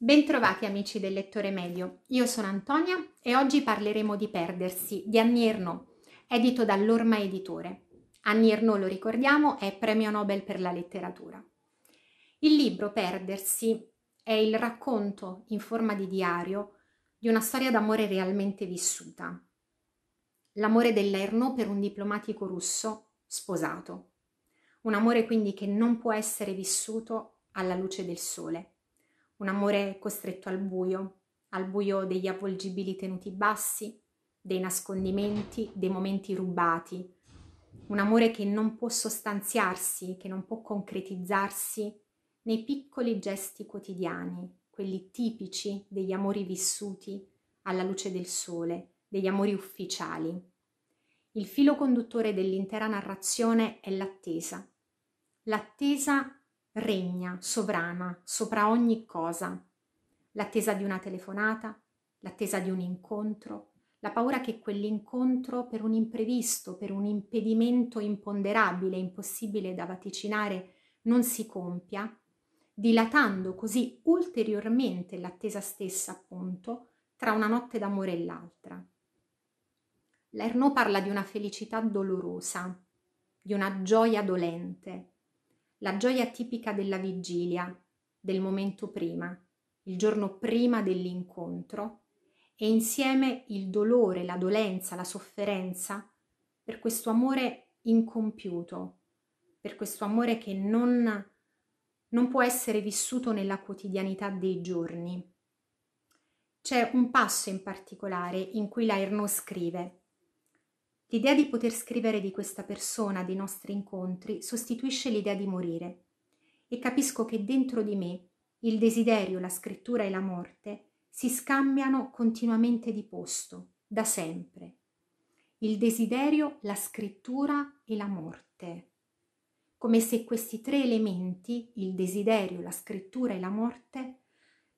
Bentrovati amici del lettore medio, io sono Antonia e oggi parleremo di Perdersi di Annie Ernaux, edito dall'Orma Editore. Annie Ernaux, lo ricordiamo, è premio Nobel per la letteratura. Il libro Perdersi è il racconto in forma di diario di una storia d'amore realmente vissuta. L'amore dell'Ernaux per un diplomatico russo sposato. Un amore quindi che non può essere vissuto alla luce del sole un amore costretto al buio, al buio degli avvolgibili tenuti bassi, dei nascondimenti, dei momenti rubati, un amore che non può sostanziarsi, che non può concretizzarsi nei piccoli gesti quotidiani, quelli tipici degli amori vissuti alla luce del sole, degli amori ufficiali. Il filo conduttore dell'intera narrazione è l'attesa, l'attesa regna, sovrana, sopra ogni cosa. L'attesa di una telefonata, l'attesa di un incontro, la paura che quell'incontro per un imprevisto, per un impedimento imponderabile, impossibile da vaticinare, non si compia, dilatando così ulteriormente l'attesa stessa, appunto, tra una notte d'amore e l'altra. L'Erno parla di una felicità dolorosa, di una gioia dolente, la gioia tipica della vigilia, del momento prima, il giorno prima dell'incontro, e insieme il dolore, la dolenza, la sofferenza per questo amore incompiuto, per questo amore che non, non può essere vissuto nella quotidianità dei giorni. C'è un passo in particolare in cui Lairno scrive L'idea di poter scrivere di questa persona, dei nostri incontri, sostituisce l'idea di morire. E capisco che dentro di me il desiderio, la scrittura e la morte si scambiano continuamente di posto, da sempre. Il desiderio, la scrittura e la morte. Come se questi tre elementi, il desiderio, la scrittura e la morte,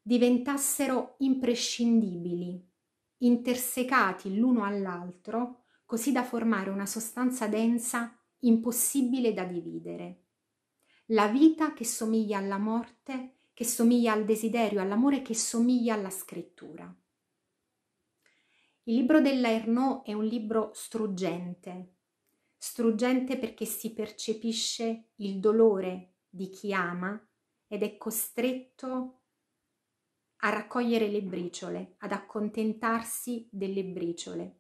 diventassero imprescindibili, intersecati l'uno all'altro così da formare una sostanza densa impossibile da dividere. La vita che somiglia alla morte, che somiglia al desiderio, all'amore, che somiglia alla scrittura. Il libro della Ernaud è un libro struggente, struggente perché si percepisce il dolore di chi ama ed è costretto a raccogliere le briciole, ad accontentarsi delle briciole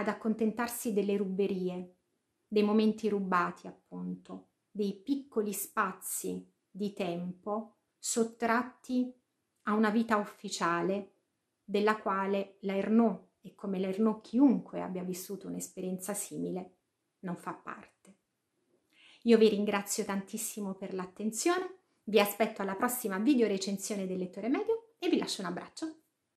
ad accontentarsi delle ruberie, dei momenti rubati appunto, dei piccoli spazi di tempo sottratti a una vita ufficiale della quale la l'Ernò e come la l'Ernò chiunque abbia vissuto un'esperienza simile non fa parte. Io vi ringrazio tantissimo per l'attenzione, vi aspetto alla prossima video recensione del lettore medio e vi lascio un abbraccio.